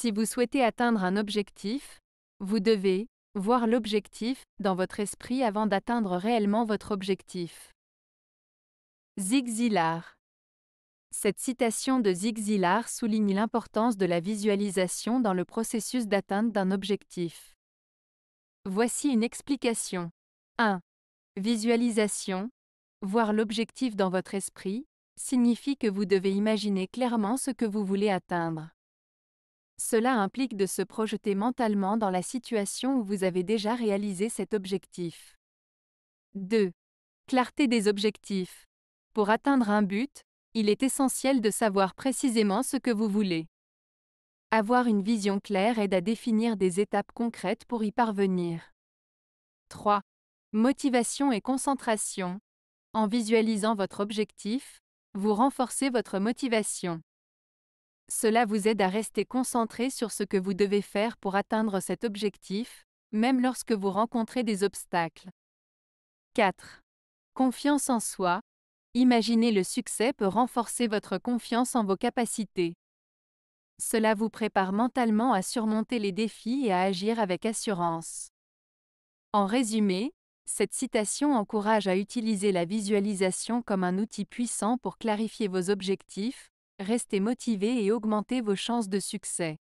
Si vous souhaitez atteindre un objectif, vous devez voir l'objectif dans votre esprit avant d'atteindre réellement votre objectif. Zig Cette citation de Zig souligne l'importance de la visualisation dans le processus d'atteinte d'un objectif. Voici une explication. 1. Visualisation, voir l'objectif dans votre esprit, signifie que vous devez imaginer clairement ce que vous voulez atteindre. Cela implique de se projeter mentalement dans la situation où vous avez déjà réalisé cet objectif. 2. Clarté des objectifs. Pour atteindre un but, il est essentiel de savoir précisément ce que vous voulez. Avoir une vision claire aide à définir des étapes concrètes pour y parvenir. 3. Motivation et concentration. En visualisant votre objectif, vous renforcez votre motivation. Cela vous aide à rester concentré sur ce que vous devez faire pour atteindre cet objectif, même lorsque vous rencontrez des obstacles. 4. Confiance en soi. Imaginez le succès peut renforcer votre confiance en vos capacités. Cela vous prépare mentalement à surmonter les défis et à agir avec assurance. En résumé, cette citation encourage à utiliser la visualisation comme un outil puissant pour clarifier vos objectifs, Restez motivé et augmentez vos chances de succès.